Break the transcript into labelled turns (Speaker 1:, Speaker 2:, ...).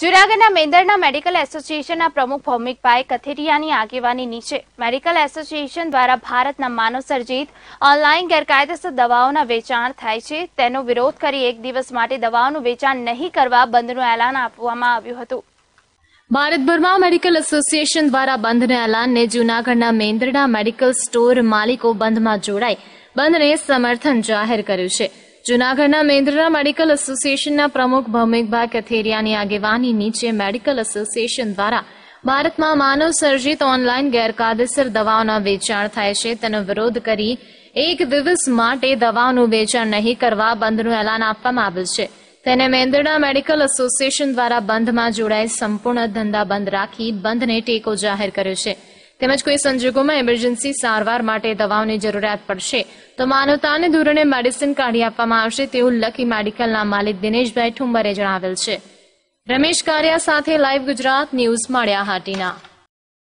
Speaker 1: જુનાગઢના મેંદરના મેડિકલ એસોસિએશનના પ્રમુખ ભૌમિકભાઈ કથેરિયાની આગેવાની નીચે મેડિકલ એસોસિએશન દ્વારા ભારતના માનવસર્જિત સર્જિત ઓનલાઈન ગેરકાયદેસર દવાઓના વેચાણ થાય છે તેનો વિરોધ કરી એક દિવસ માટે દવાઓનું વેચાણ નહીં કરવા બંધનું એલાન આપવામાં આવ્યું હતું
Speaker 2: ભારતભરમાં મેડિકલ એસોસિએશન દ્વારા બંધના એલાનને જુનાગઢના મેંદરડા મેડિકલ સ્ટોર માલિકો બંધમાં જોડાઈ બંધને સમર્થન જાહેર કર્યું છે જૂનાગઢના મેન્દ્રના મેડિકલ એસોસિએશનના પ્રમુખ ભૌમિકભાઈ કથેરિયાની આગેવાની નીચે મેડિકલ એસોસિએશન દ્વારા ભારતમાં માનવ સર્જિત ઓનલાઈન ગેરકાયદેસર દવાઓના વેચાણ થાય છે તેનો વિરોધ કરી એક દિવસ માટે દવાઓનું વેચાણ નહીં કરવા બંધનું એલાન આપવામાં આવ્યું છે તેને મેંદરડા મેડિકલ એસોસિએશન દ્વારા બંધમાં જોડાઈ સંપૂર્ણ ધંધા બંધ રાખી બંધને ટેકો જાહેર કર્યો છે તેમજ કોઈ સંજોગોમાં ઇમરજન્સી સારવાર માટે દવાઓની જરૂરિયાત પડશે તો માનવતાને ધોરણે મેડિસિન કાઢી આપવામાં આવશે તેવું લકી મેડિકલના માલિક દિનેશભાઈ ઠુંબરે જણાવેલ છે રમેશ કારિયા સાથે લાઈવ ગુજરાત ન્યૂઝ મળ્યા હાટીના